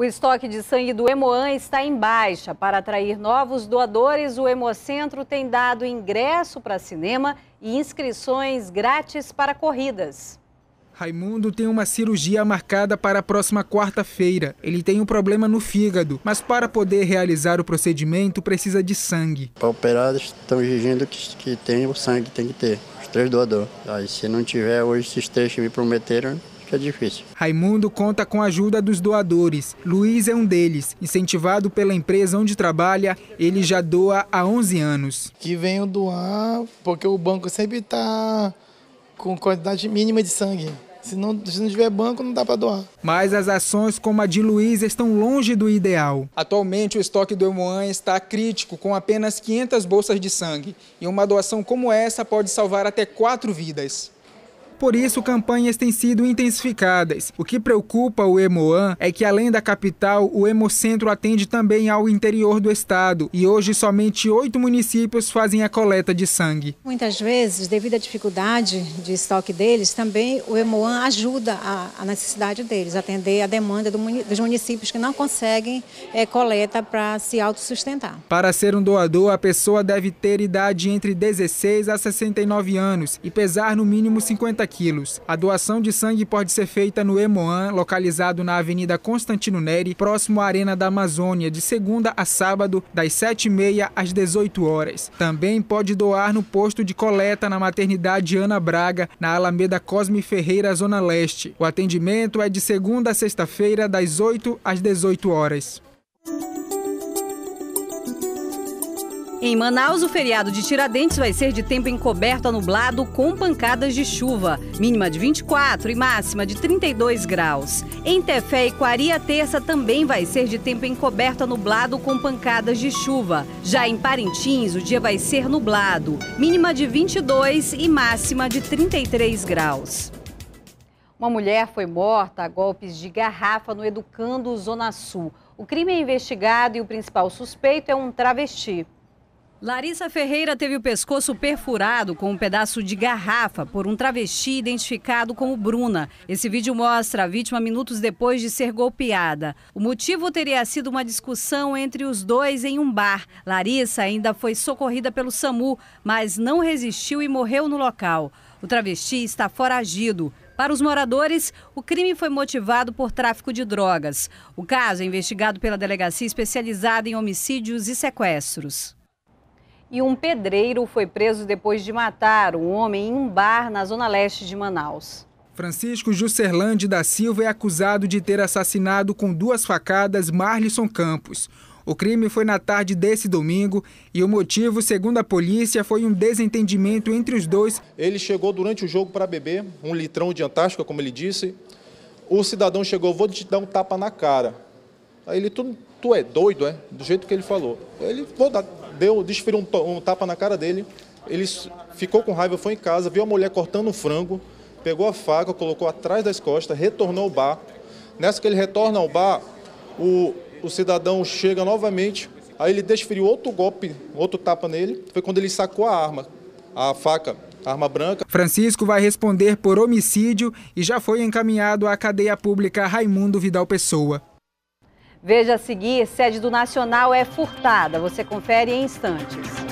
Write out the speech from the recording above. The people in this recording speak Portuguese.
O estoque de sangue do Hemoan está em baixa. Para atrair novos doadores, o Hemocentro tem dado ingresso para cinema e inscrições grátis para corridas. Raimundo tem uma cirurgia marcada para a próxima quarta-feira. Ele tem um problema no fígado, mas para poder realizar o procedimento precisa de sangue. Para operar, estão exigindo que, que tenha o sangue, tem que ter, os três doadores. Aí se não tiver hoje, esses três que me prometeram, que é difícil. Raimundo conta com a ajuda dos doadores. Luiz é um deles. Incentivado pela empresa onde trabalha, ele já doa há 11 anos. Que venho doar porque o banco sempre está com quantidade mínima de sangue. Se não, se não tiver banco, não dá para doar. Mas as ações como a de Luiz estão longe do ideal. Atualmente, o estoque do Emoan está crítico, com apenas 500 bolsas de sangue. E uma doação como essa pode salvar até quatro vidas. Por isso, campanhas têm sido intensificadas. O que preocupa o Emoan é que, além da capital, o Hemocentro atende também ao interior do estado e hoje somente oito municípios fazem a coleta de sangue. Muitas vezes, devido à dificuldade de estoque deles, também o Emoan ajuda a, necessidade deles, atender a demanda dos municípios que não conseguem é, coleta para se autossustentar. Para ser um doador, a pessoa deve ter idade entre 16 a 69 anos e pesar no mínimo 50 quilos. A doação de sangue pode ser feita no Hemoan, localizado na Avenida Constantino Neri, próximo à Arena da Amazônia, de segunda a sábado, das 7h30 às 18 horas. Também pode doar no posto de coleta na maternidade Ana Braga, na Alameda Cosme Ferreira, Zona Leste. O atendimento é de segunda a sexta-feira, das 8 às 18 horas. Em Manaus, o feriado de Tiradentes vai ser de tempo encoberto a nublado com pancadas de chuva, mínima de 24 e máxima de 32 graus. Em Tefé e Quaria a terça também vai ser de tempo encoberto a nublado com pancadas de chuva. Já em Parintins, o dia vai ser nublado, mínima de 22 e máxima de 33 graus. Uma mulher foi morta a golpes de garrafa no Educando Zona Sul. O crime é investigado e o principal suspeito é um travesti. Larissa Ferreira teve o pescoço perfurado com um pedaço de garrafa por um travesti identificado como Bruna. Esse vídeo mostra a vítima minutos depois de ser golpeada. O motivo teria sido uma discussão entre os dois em um bar. Larissa ainda foi socorrida pelo SAMU, mas não resistiu e morreu no local. O travesti está foragido. Para os moradores, o crime foi motivado por tráfico de drogas. O caso é investigado pela delegacia especializada em homicídios e sequestros e um pedreiro foi preso depois de matar um homem em um bar na zona leste de Manaus. Francisco Jusserlande da Silva é acusado de ter assassinado com duas facadas Marlisson Campos. O crime foi na tarde desse domingo e o motivo, segundo a polícia, foi um desentendimento entre os dois. Ele chegou durante o jogo para beber, um litrão de antártica, como ele disse. O cidadão chegou, vou te dar um tapa na cara. Aí ele, tu, tu é doido, é? Do jeito que ele falou. Ele, vou dar, deu, desferiu um, um tapa na cara dele. Ele ficou com raiva, foi em casa, viu a mulher cortando um frango, pegou a faca, colocou atrás das costas, retornou ao bar. Nessa que ele retorna ao bar, o, o cidadão chega novamente, aí ele desferiu outro golpe, outro tapa nele. Foi quando ele sacou a arma, a faca, a arma branca. Francisco vai responder por homicídio e já foi encaminhado à cadeia pública Raimundo Vidal Pessoa. Veja a seguir, sede do Nacional é furtada. Você confere em instantes.